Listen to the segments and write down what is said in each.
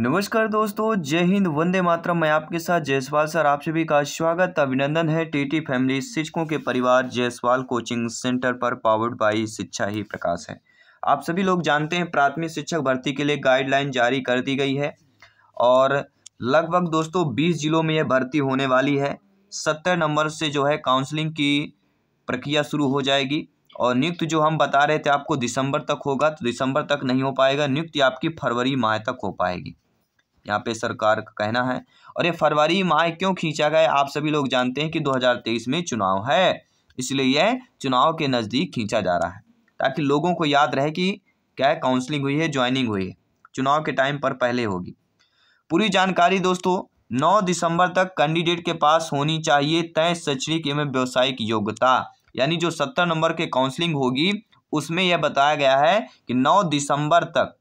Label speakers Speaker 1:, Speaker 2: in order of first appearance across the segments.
Speaker 1: नमस्कार दोस्तों जय हिंद वंदे मातरम मैं आपके साथ जयसवाल सर आप सभी का स्वागत अभिनंदन है टीटी फैमिली शिक्षकों के परिवार जयसवाल कोचिंग सेंटर पर पावर्ड बाई शिक्षा ही प्रकाश है आप सभी लोग जानते हैं प्राथमिक शिक्षक भर्ती के लिए गाइडलाइन जारी कर दी गई है और लगभग दोस्तों बीस जिलों में यह भर्ती होने वाली है सत्तर नंबर से जो है काउंसलिंग की प्रक्रिया शुरू हो जाएगी और नियुक्त जो हम बता रहे थे आपको दिसंबर तक होगा तो दिसंबर तक नहीं हो पाएगा नियुक्ति आपकी फरवरी माह तक हो पाएगी यहाँ पे सरकार का कहना है और ये फरवरी माह क्यों खींचा गया आप सभी लोग जानते हैं कि 2023 में चुनाव है इसलिए यह चुनाव के नज़दीक खींचा जा रहा है ताकि लोगों को याद रहे कि क्या काउंसलिंग हुई है ज्वाइनिंग हुई है चुनाव के टाइम पर पहले होगी पूरी जानकारी दोस्तों नौ दिसंबर तक कैंडिडेट के पास होनी चाहिए तय शैक्षणिक एवं व्यावसायिक योग्यता यानी जो सत्तर नंबर के काउंसलिंग होगी उसमें यह बताया गया है कि 9 दिसंबर तक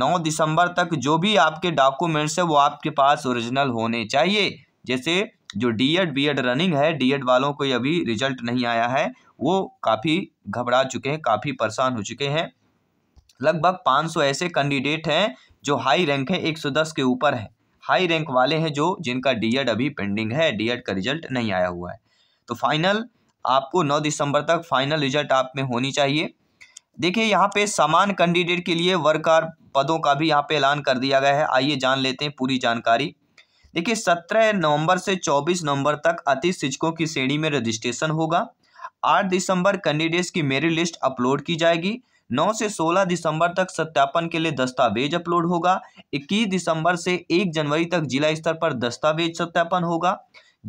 Speaker 1: नौ दिसंबर तक जो भी आपके डॉक्यूमेंट्स है वो आपके पास ओरिजिनल होने चाहिए जैसे जो D Ed B Ed running है डी एड वालों को अभी रिजल्ट नहीं आया है वो काफ़ी घबरा चुके हैं काफ़ी परेशान हो चुके हैं लगभग 500 ऐसे कैंडिडेट हैं जो हाई रैंक है 110 के ऊपर है हाई रैंक वाले हैं जो जिनका डीएड अभी पेंडिंग है डीएड का रिजल्ट नहीं आया हुआ है तो फाइनल आपको नौ दिसंबर तक फाइनल रिजल्ट आप में होनी चाहिए देखिए यहाँ पे समान कैंडिडेट के लिए वर्क आर पदों का भी यहाँ पे ऐलान कर दिया गया है आइए जान लेते हैं पूरी जानकारी देखिए सत्रह नवंबर से चौबीस नवंबर तक अति शिक्षकों की श्रेणी में रजिस्ट्रेशन होगा आठ दिसंबर कैंडिडेट्स की मेरिट लिस्ट अपलोड की जाएगी नौ से सोलह दिसंबर तक सत्यापन के लिए दस्तावेज अपलोड होगा इक्कीस दिसंबर से एक जनवरी तक जिला स्तर पर दस्तावेज सत्यापन होगा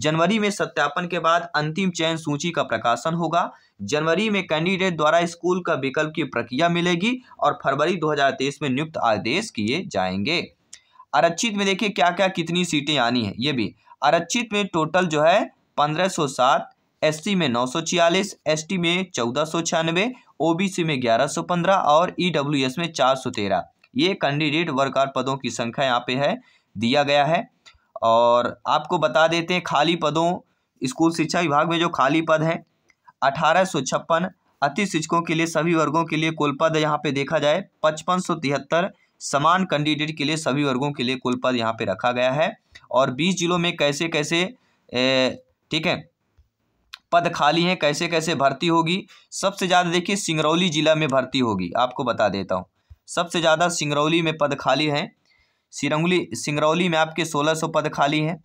Speaker 1: जनवरी में सत्यापन के बाद अंतिम चयन सूची का प्रकाशन होगा जनवरी में कैंडिडेट द्वारा स्कूल का विकल्प की प्रक्रिया मिलेगी और फरवरी 2023 में नियुक्त आदेश किए जाएंगे आरक्षित में देखिए क्या क्या कितनी सीटें आनी है ये भी आरक्षित में टोटल जो है पंद्रह सौ सात एससी में नौ सौ छियालीस एसटी में चौदह सौ छियानवे ओबीसी में ग्यारह सौ पंद्रह और ईडब्ल्यूएस में चार सौ तेरह ये कैंडिडेट वर्ग और पदों की संख्या यहाँ पे है दिया गया है और आपको बता देते हैं खाली पदों स्कूल शिक्षा विभाग में जो खाली पद हैं अठारह सौ छप्पन अति शिक्षकों के लिए सभी वर्गों के लिए कुल पद यहाँ पे देखा जाए पचपन सौ तिहत्तर समान कैंडिडेट के लिए सभी वर्गों के लिए कुल पद यहाँ पे रखा गया है और बीस जिलों में कैसे कैसे ठीक है पद खाली हैं कैसे कैसे भर्ती होगी सबसे ज़्यादा देखिए सिंगरौली जिला में भर्ती होगी आपको बता देता हूँ सबसे ज़्यादा सिंगरौली में पद खाली हैं सिरंगली सिंगरौली में आपके 1600 पद खाली हैं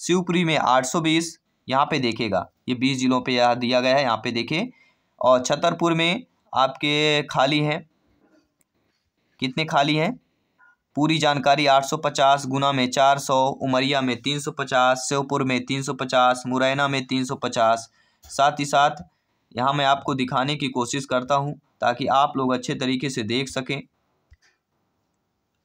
Speaker 1: शिवपुरी में 820 यहाँ पर देखेगा ये 20 जिलों पे यह दिया गया है यहाँ पे देखे और छतरपुर में आपके खाली हैं कितने खाली हैं पूरी जानकारी 850 गुना में 400 उमरिया में 350 श्योपुर में 350 मुरैना में 350 साथ ही साथ यहाँ मैं आपको दिखाने की कोशिश करता हूँ ताकि आप लोग अच्छे तरीके से देख सकें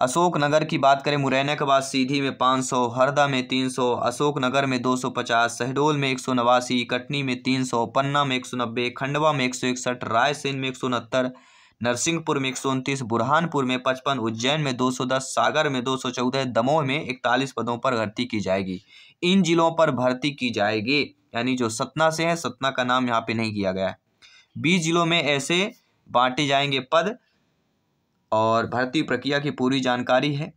Speaker 1: अशोकनगर की बात करें मुरैना के बाद सीधी में 500 हरदा में 300 अशोकनगर में 250 शहडोल में एक सौ नवासी कटनी में 300 पन्ना में नब्बे खंडवा में एक सौ इकसठ रायसेन में एक सौ उनहत्तर नरसिंहपुर में एक सौ उनतीस बुरहानपुर में पचपन उज्जैन में 210 सागर में 214 दमोह में इकतालीस पदों पर भर्ती की जाएगी इन जिलों पर भर्ती की जाएगी यानी जो सतना से है सतना का नाम यहाँ पर नहीं किया गया है बीस जिलों में ऐसे बांटे जाएंगे पद और भर्ती प्रक्रिया की पूरी जानकारी है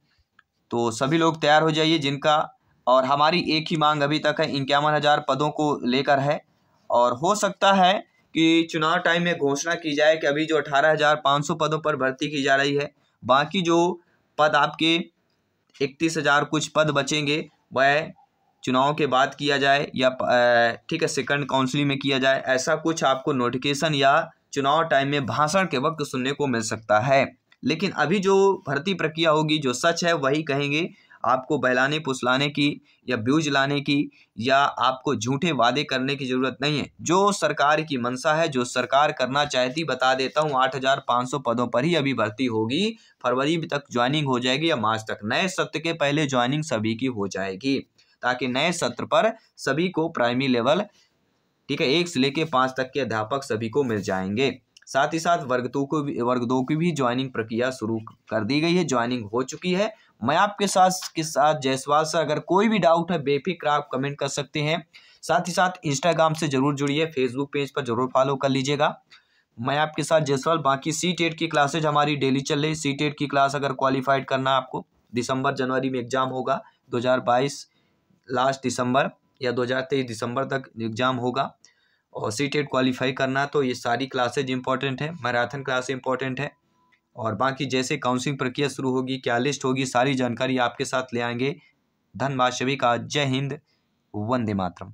Speaker 1: तो सभी लोग तैयार हो जाइए जिनका और हमारी एक ही मांग अभी तक है इक्यावन हज़ार पदों को लेकर है और हो सकता है कि चुनाव टाइम में घोषणा की जाए कि अभी जो अठारह हज़ार पाँच सौ पदों पर भर्ती की जा रही है बाकी जो पद आपके इकतीस हज़ार कुछ पद बचेंगे वह चुनाव के बाद किया जाए या ठीक है सेकंड काउंसिलिंग में किया जाए ऐसा कुछ आपको नोटिफिकेशन या चुनाव टाइम में भाषण के वक्त सुनने को मिल सकता है लेकिन अभी जो भर्ती प्रक्रिया होगी जो सच है वही कहेंगे आपको बहलाने पुसलाने की या ब्यूज लाने की या आपको झूठे वादे करने की ज़रूरत नहीं है जो सरकार की मंशा है जो सरकार करना चाहती बता देता हूँ 8,500 पदों पर ही अभी भर्ती होगी फरवरी तक ज्वाइनिंग हो जाएगी या मार्च तक नए सत्र के पहले ज्वाइनिंग सभी की हो जाएगी ताकि नए सत्र पर सभी को प्राइमरी लेवल ठीक है एक से लेके पाँच तक के अध्यापक सभी को मिल जाएंगे साथ ही साथ वर्ग दो को भी वर्ग दो की भी ज्वाइनिंग प्रक्रिया शुरू कर दी गई है ज्वाइनिंग हो चुकी है मैं आपके साथ के साथ जयसवाल से अगर कोई भी डाउट है बेफिक्र आप कमेंट कर सकते हैं साथ ही साथ इंस्टाग्राम से जरूर जुड़िए फेसबुक पेज पर जरूर फॉलो कर लीजिएगा मैं आपके साथ जयसवाल बाकी सी टेट e की क्लासेज हमारी डेली चल रही सी टेट e की क्लास अगर क्वालिफाइड करना आपको दिसंबर जनवरी में एग्जाम होगा दो लास्ट दिसंबर या 2023 दिसंबर तक एग्जाम होगा और सी टेट क्वालिफाई करना तो ये सारी क्लासेज इंपॉर्टेंट है मैराथन क्लास इंपॉर्टेंट है और बाकी जैसे काउंसिलिंग प्रक्रिया शुरू होगी क्या लिस्ट होगी सारी जानकारी आपके साथ ले आएंगे धन्यवाद सभी का जय हिंद वंदे मातरम